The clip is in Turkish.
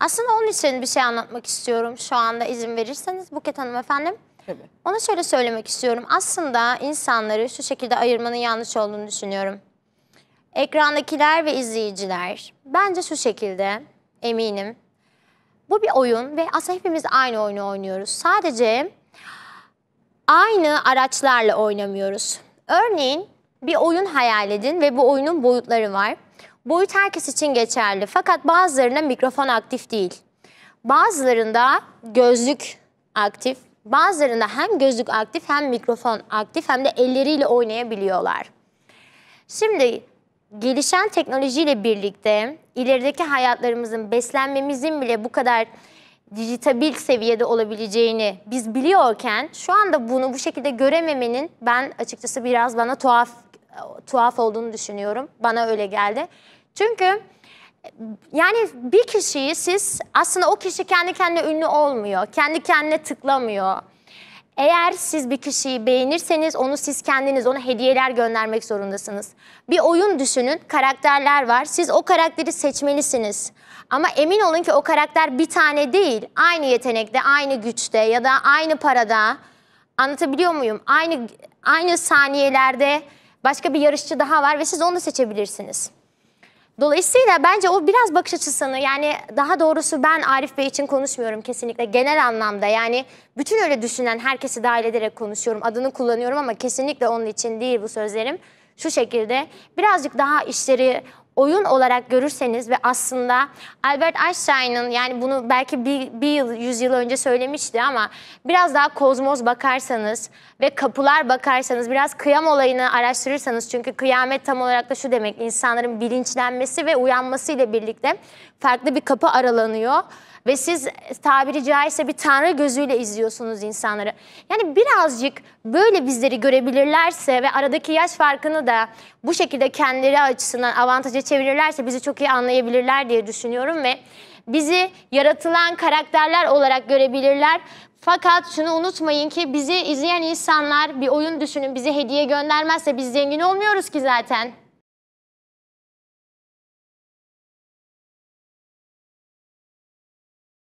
Aslında onun için bir şey anlatmak istiyorum şu anda izin verirseniz Buket Hanım efendim. Tabii. Ona şöyle söylemek istiyorum. Aslında insanları şu şekilde ayırmanın yanlış olduğunu düşünüyorum. Ekrandakiler ve izleyiciler bence şu şekilde eminim. Bu bir oyun ve aslında hepimiz aynı oyunu oynuyoruz. Sadece aynı araçlarla oynamıyoruz. Örneğin bir oyun hayal edin ve bu oyunun boyutları var. Boyut herkes için geçerli fakat bazılarında mikrofon aktif değil. Bazılarında gözlük aktif, bazılarında hem gözlük aktif hem mikrofon aktif hem de elleriyle oynayabiliyorlar. Şimdi gelişen teknolojiyle birlikte ilerideki hayatlarımızın beslenmemizin bile bu kadar dijitabil seviyede olabileceğini biz biliyorken şu anda bunu bu şekilde görememenin ben açıkçası biraz bana tuhaf tuhaf olduğunu düşünüyorum. Bana öyle geldi. Çünkü yani bir kişiyi siz aslında o kişi kendi kendine ünlü olmuyor. Kendi kendine tıklamıyor. Eğer siz bir kişiyi beğenirseniz onu siz kendiniz ona hediyeler göndermek zorundasınız. Bir oyun düşünün, karakterler var. Siz o karakteri seçmelisiniz. Ama emin olun ki o karakter bir tane değil. Aynı yetenekte, aynı güçte ya da aynı parada. Anlatabiliyor muyum? Aynı aynı saniyelerde başka bir yarışçı daha var ve siz onu da seçebilirsiniz. Dolayısıyla bence o biraz bakış açısını yani daha doğrusu ben Arif Bey için konuşmuyorum kesinlikle genel anlamda yani bütün öyle düşünen herkesi dahil ederek konuşuyorum adını kullanıyorum ama kesinlikle onun için değil bu sözlerim. Şu şekilde birazcık daha işleri oyun olarak görürseniz ve aslında Albert Einstein'ın yani bunu belki bir, bir yıl, yüzyıl önce söylemişti ama biraz daha kozmos bakarsanız ve kapılar bakarsanız biraz kıyam olayını araştırırsanız çünkü kıyamet tam olarak da şu demek insanların bilinçlenmesi ve uyanması ile birlikte farklı bir kapı aralanıyor ve siz e, tabiri caizse bir tanrı gözüyle izliyorsunuz insanları. Yani birazcık böyle bizleri görebilirlerse ve aradaki yaş farkını da bu şekilde kendileri açısından avantaja çevirirlerse bizi çok iyi anlayabilirler diye düşünüyorum ve bizi yaratılan karakterler olarak görebilirler. Fakat şunu unutmayın ki bizi izleyen insanlar bir oyun düşünün bizi hediye göndermezse biz zengin olmuyoruz ki zaten.